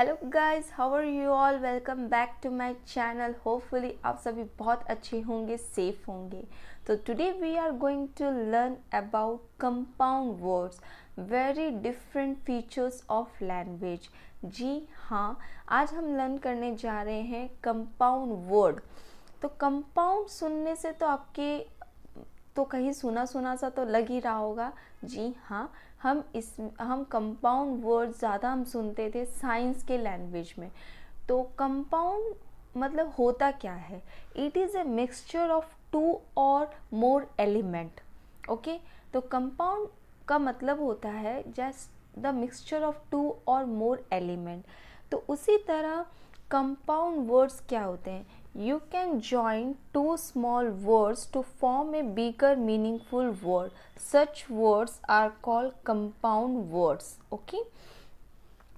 Hello guys how are you all welcome back to my channel hopefully आप सभी बहुत अच्छे होंगे सेफ होंगे तो today we are going to learn about compound words very different features of language जी हाँ आज हम लर्न करने जा रहे हैं कंपाउंड वर्ड तो कंपाउंड सुनने से तो आपके तो कहीं सुना सुना सा तो लग ही रहा होगा जी हाँ हम इस हम कंपाउंड वर्ड ज़्यादा हम सुनते थे साइंस के लैंग्वेज में तो कंपाउंड मतलब होता क्या है it is a mixture of two or more element okay तो कंपाउंड का मतलब होता है just the mixture of two or more element तो उसी तरह कंपाउंड वर्ड्स क्या होते हैं You can join two small words to form a bigger meaningful word. Such words are called compound words. Okay?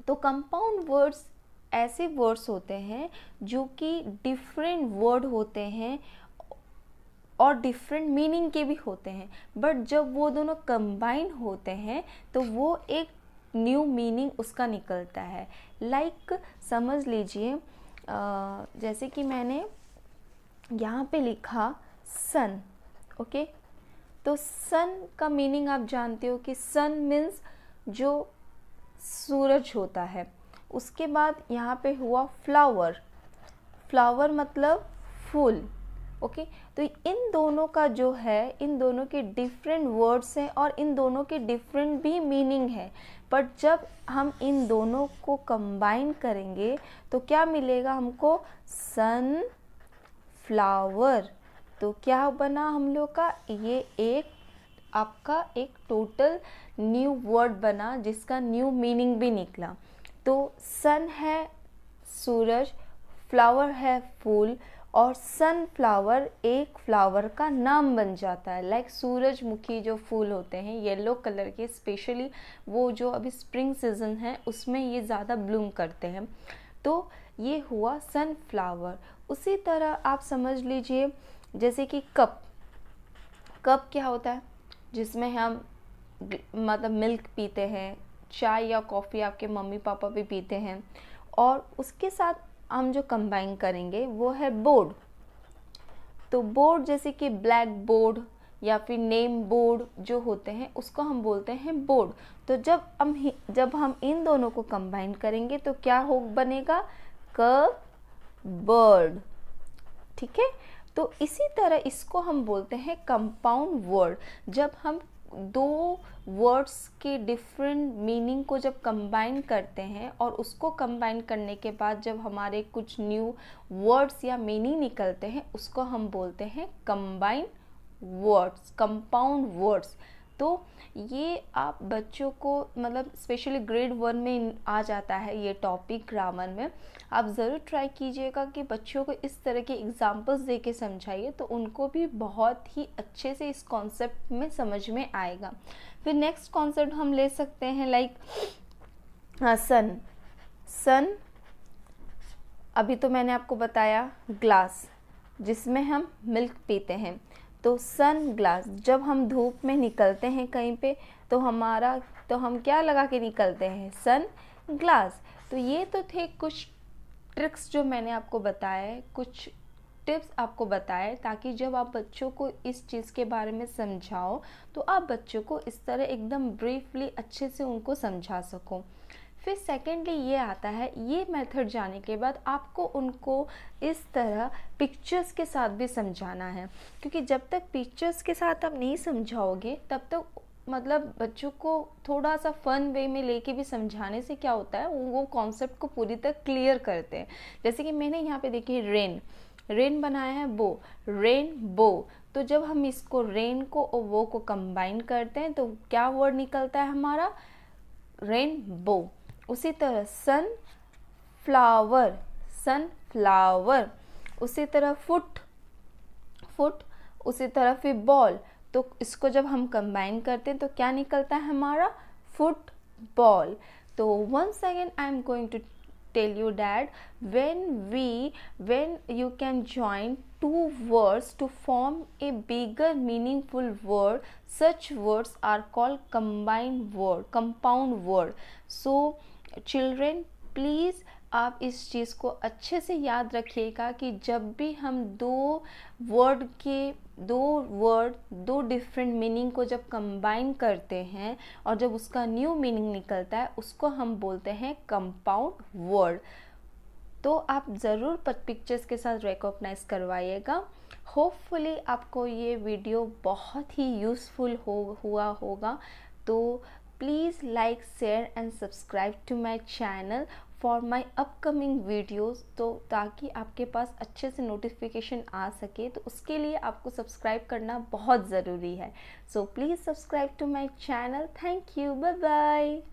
तो compound words ऐसे words होते हैं जो कि डिफरेंट वर्ड होते हैं और डिफरेंट मीनिंग के भी होते हैं बट जब वो दोनों कंबाइन होते हैं तो वो एक न्यू मीनिंग उसका निकलता है लाइक like, समझ लीजिए जैसे कि मैंने यहाँ पे लिखा सन ओके तो सन का मीनिंग आप जानते हो कि सन मीन्स जो सूरज होता है उसके बाद यहाँ पे हुआ फ्लावर फ्लावर मतलब फूल ओके तो इन दोनों का जो है इन दोनों के डिफरेंट वर्ड्स हैं और इन दोनों के डिफरेंट भी मीनिंग है बट जब हम इन दोनों को कंबाइन करेंगे तो क्या मिलेगा हमको सन फ्लावर तो क्या बना हम लोग का ये एक आपका एक टोटल न्यू वर्ड बना जिसका न्यू मीनिंग भी निकला तो सन है सूरज फ्लावर है फूल और सनफ्लावर एक फ्लावर का नाम बन जाता है लाइक सूरजमुखी जो फूल होते हैं येलो कलर के स्पेशली वो जो अभी स्प्रिंग सीजन है उसमें ये ज़्यादा ब्लूम करते हैं तो ये हुआ सनफ्लावर उसी तरह आप समझ लीजिए जैसे कि कप कप क्या होता है जिसमें हम मतलब मिल्क पीते हैं चाय या कॉफ़ी आपके मम्मी पापा भी पीते हैं और उसके साथ हम जो कंबाइन करेंगे वो है बोर्ड तो बोर्ड जैसे कि ब्लैक बोर्ड या फिर नेम बोर्ड जो होते हैं उसको हम बोलते हैं बोर्ड तो जब हम जब हम इन दोनों को कंबाइन करेंगे तो क्या हो बनेगा क बर्ड ठीक है तो इसी तरह इसको हम बोलते हैं कंपाउंड वर्ड जब हम दो वर्ड्स के डिफरेंट मीनिंग को जब कंबाइन करते हैं और उसको कंबाइन करने के बाद जब हमारे कुछ न्यू वर्ड्स या मीनिंग निकलते हैं उसको हम बोलते हैं कंबाइन वर्ड्स कंपाउंड वर्ड्स तो ये आप बच्चों को मतलब स्पेशली ग्रेड वन में आ जाता है ये टॉपिक ग्रामर में आप ज़रूर ट्राई कीजिएगा कि बच्चों को इस तरह के एग्जाम्पल्स दे के समझाइए तो उनको भी बहुत ही अच्छे से इस कॉन्सेप्ट में समझ में आएगा फिर नेक्स्ट कॉन्सेप्ट हम ले सकते हैं लाइक सन सन अभी तो मैंने आपको बताया ग्लास जिसमें हम मिल्क पीते हैं तो सन ग्लास जब हम धूप में निकलते हैं कहीं पे तो हमारा तो हम क्या लगा के निकलते हैं सन ग्लास तो ये तो थे कुछ ट्रिक्स जो मैंने आपको बताए कुछ टिप्स आपको बताए ताकि जब आप बच्चों को इस चीज़ के बारे में समझाओ तो आप बच्चों को इस तरह एकदम ब्रीफली अच्छे से उनको समझा सको फिर सेकेंडली ये आता है ये मेथड जाने के बाद आपको उनको इस तरह पिक्चर्स के साथ भी समझाना है क्योंकि जब तक पिक्चर्स के साथ आप नहीं समझाओगे तब तक तो मतलब बच्चों को थोड़ा सा फन वे में लेके भी समझाने से क्या होता है वो कॉन्सेप्ट को पूरी तरह क्लियर करते हैं जैसे कि मैंने यहाँ पे देखी रेन रेन बनाया है बो रेन बो तो जब हम इसको रेन को और वो को कंबाइन करते हैं तो क्या वर्ड निकलता है हमारा रेन बो उसी तरह सन फ्लावर सन फ्लावर उसी तरह फुट फुट उसी तरह फिर बॉल तो इसको जब हम कंबाइन करते हैं तो क्या निकलता है हमारा फुट बॉल तो one second I am going to tell you that when we when you can join two words to form a bigger meaningful word such words are called combined word compound word so children please आप इस चीज़ को अच्छे से याद रखिएगा कि जब भी हम दो वर्ड के दो वर्ड दो डिफरेंट मीनिंग को जब कंबाइन करते हैं और जब उसका न्यू मीनिंग निकलता है उसको हम बोलते हैं कंपाउंड वर्ड तो आप ज़रूर पिक्चर्स के साथ रिकॉग्नाइज करवाइएगा होपफुली आपको ये वीडियो बहुत ही यूज़फुल हो हुआ होगा तो please like share and subscribe to my channel for my upcoming videos तो ताकि आपके पास अच्छे से notification आ सके तो उसके लिए आपको subscribe करना बहुत ज़रूरी है so please subscribe to my channel thank you bye bye